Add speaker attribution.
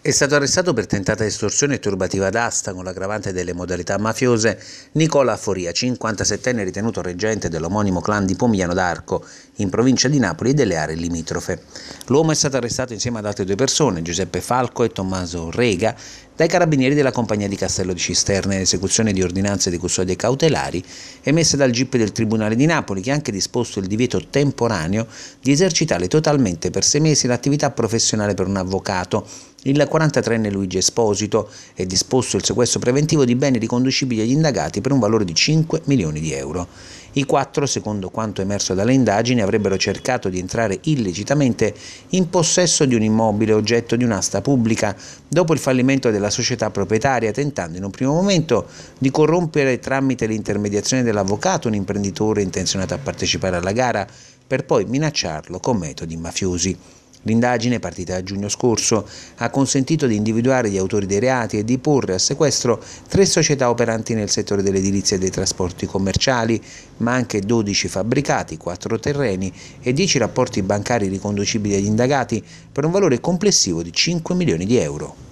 Speaker 1: È stato arrestato per tentata estorsione e turbativa d'asta con l'aggravante delle modalità mafiose Nicola Foria, 57enne ritenuto reggente dell'omonimo clan di Pomigliano d'Arco, in provincia di Napoli e delle aree limitrofe. L'uomo è stato arrestato insieme ad altre due persone, Giuseppe Falco e Tommaso Rega, dai carabinieri della compagnia di Castello di Cisterna in esecuzione di ordinanze di custodia cautelari emesse dal GIP del Tribunale di Napoli che ha anche disposto il divieto temporaneo di esercitare totalmente per sei mesi l'attività professionale per un avvocato il 43enne Luigi Esposito è disposto il sequestro preventivo di beni riconducibili agli indagati per un valore di 5 milioni di euro. I quattro, secondo quanto emerso dalle indagini, avrebbero cercato di entrare illecitamente in possesso di un immobile oggetto di un'asta pubblica dopo il fallimento della della società proprietaria, tentando in un primo momento di corrompere tramite l'intermediazione dell'avvocato un imprenditore intenzionato a partecipare alla gara, per poi minacciarlo con metodi mafiosi. L'indagine, partita a giugno scorso, ha consentito di individuare gli autori dei reati e di porre a sequestro tre società operanti nel settore dell'edilizia e dei trasporti commerciali, ma anche 12 fabbricati, 4 terreni e 10 rapporti bancari riconducibili agli indagati per un valore complessivo di 5 milioni di euro.